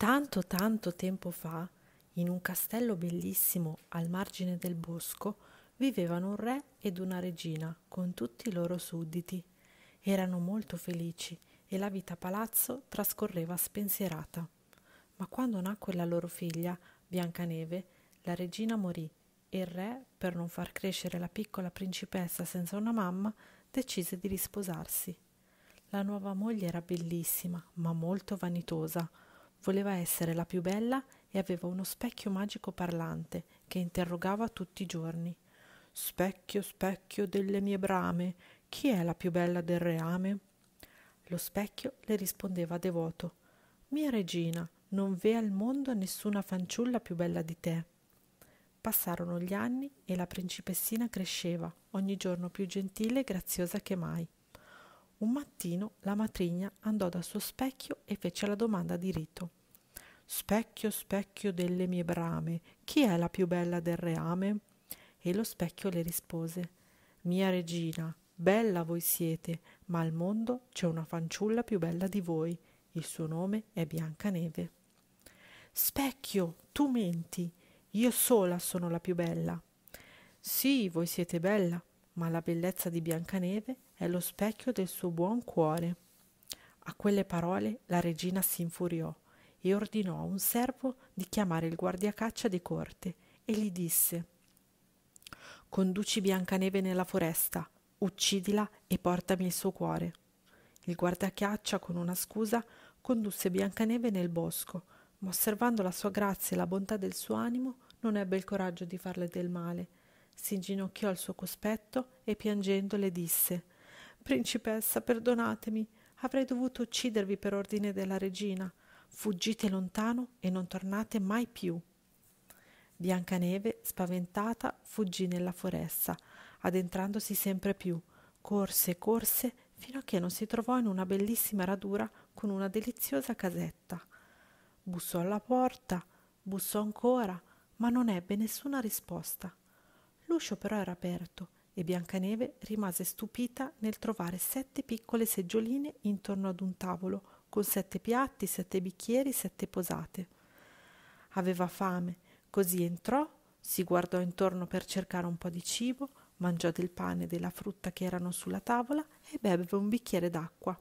tanto tanto tempo fa, in un castello bellissimo al margine del bosco, vivevano un re ed una regina con tutti i loro sudditi. Erano molto felici e la vita a palazzo trascorreva spensierata. Ma quando nacque la loro figlia, Biancaneve, la regina morì e il re, per non far crescere la piccola principessa senza una mamma, decise di risposarsi. La nuova moglie era bellissima, ma molto vanitosa, Voleva essere la più bella e aveva uno specchio magico parlante che interrogava tutti i giorni. Specchio, specchio delle mie brame, chi è la più bella del reame? Lo specchio le rispondeva devoto. Mia regina, non v'è al mondo nessuna fanciulla più bella di te. Passarono gli anni e la principessina cresceva, ogni giorno più gentile e graziosa che mai. Un mattino la matrigna andò dal suo specchio e fece la domanda di rito. Specchio, specchio delle mie brame, chi è la più bella del reame? E lo specchio le rispose Mia regina, bella voi siete, ma al mondo c'è una fanciulla più bella di voi. Il suo nome è Biancaneve. Specchio, tu menti, io sola sono la più bella. Sì, voi siete bella, ma la bellezza di Biancaneve è lo specchio del suo buon cuore. A quelle parole la regina si infuriò e ordinò a un servo di chiamare il guardiacaccia di corte e gli disse Conduci Biancaneve nella foresta, uccidila e portami il suo cuore. Il guardiacaccia, con una scusa, condusse Biancaneve nel bosco, ma osservando la sua grazia e la bontà del suo animo, non ebbe il coraggio di farle del male. Si inginocchiò al suo cospetto e piangendo le disse Principessa, perdonatemi, avrei dovuto uccidervi per ordine della regina, fuggite lontano e non tornate mai più. Biancaneve, spaventata, fuggì nella foresta, addentrandosi sempre più, corse, corse, fino a che non si trovò in una bellissima radura con una deliziosa casetta. Bussò alla porta, bussò ancora, ma non ebbe nessuna risposta. L'uscio però era aperto e Biancaneve rimase stupita nel trovare sette piccole seggioline intorno ad un tavolo, con sette piatti, sette bicchieri, sette posate. Aveva fame, così entrò, si guardò intorno per cercare un po' di cibo, mangiò del pane e della frutta che erano sulla tavola e bevve un bicchiere d'acqua.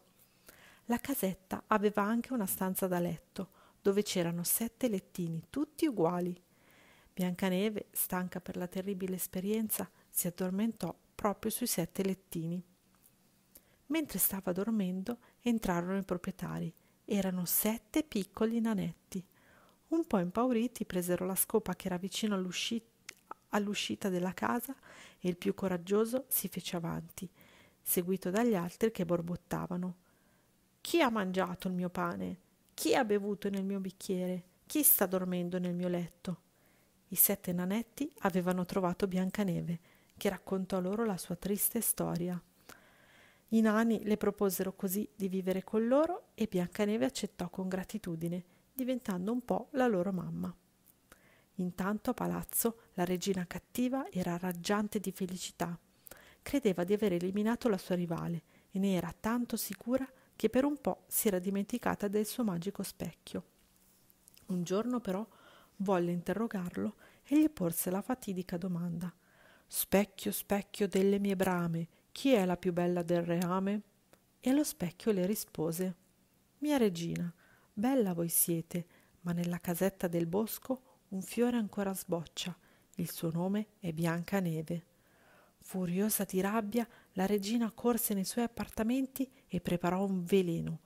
La casetta aveva anche una stanza da letto, dove c'erano sette lettini, tutti uguali. Biancaneve, stanca per la terribile esperienza, si addormentò proprio sui sette lettini. Mentre stava dormendo, entrarono i proprietari. Erano sette piccoli nanetti. Un po' impauriti presero la scopa che era vicino all'usci- all'uscita della casa e il più coraggioso si fece avanti, seguito dagli altri che borbottavano. Chi ha mangiato il mio pane? Chi ha bevuto nel mio bicchiere? Chi sta dormendo nel mio letto? I sette nanetti avevano trovato Biancaneve, che raccontò loro la sua triste storia. I nani le proposero così di vivere con loro e Biancaneve accettò con gratitudine, diventando un po' la loro mamma. Intanto a palazzo la regina cattiva era raggiante di felicità. Credeva di aver eliminato la sua rivale e ne era tanto sicura che per un po' si era dimenticata del suo magico specchio. Un giorno però volle interrogarlo e gli porse la fatidica domanda Specchio, specchio delle mie brame, chi è la più bella del reame? E lo specchio le rispose Mia regina, bella voi siete, ma nella casetta del bosco un fiore ancora sboccia, il suo nome è Biancaneve. Furiosa di rabbia, la regina corse nei suoi appartamenti e preparò un veleno.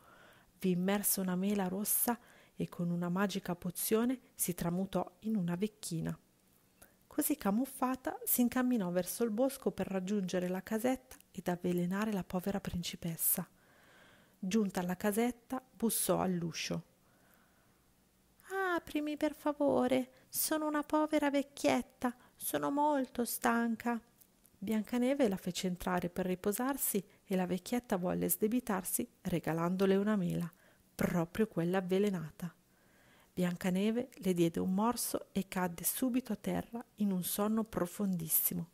Vi immerse una mela rossa e con una magica pozione si tramutò in una vecchina. Così camuffata si incamminò verso il bosco per raggiungere la casetta ed avvelenare la povera principessa. Giunta alla casetta, bussò all'uscio. Aprimi per favore, sono una povera vecchietta, sono molto stanca. Biancaneve la fece entrare per riposarsi e la vecchietta volle sdebitarsi regalandole una mela, proprio quella avvelenata. Biancaneve le diede un morso e cadde subito a terra in un sonno profondissimo.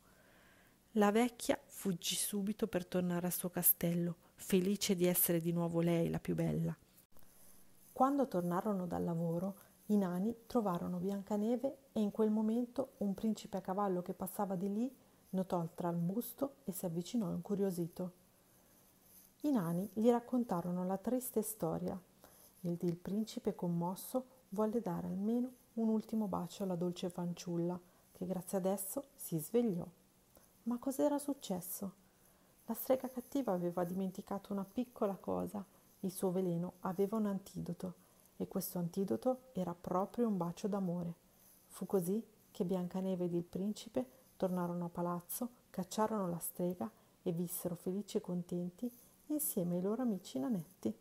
La vecchia fuggì subito per tornare al suo castello, felice di essere di nuovo lei la più bella. Quando tornarono dal lavoro, i nani trovarono Biancaneve e in quel momento un principe a cavallo che passava di lì notò il trambusto e si avvicinò incuriosito. I nani gli raccontarono la triste storia. Il, il principe commosso volle dare almeno un ultimo bacio alla dolce fanciulla, che grazie ad esso si svegliò. Ma cos'era successo? La strega cattiva aveva dimenticato una piccola cosa. Il suo veleno aveva un antidoto e questo antidoto era proprio un bacio d'amore. Fu così che Biancaneve ed il principe tornarono a palazzo, cacciarono la strega e vissero felici e contenti insieme ai loro amici nanetti.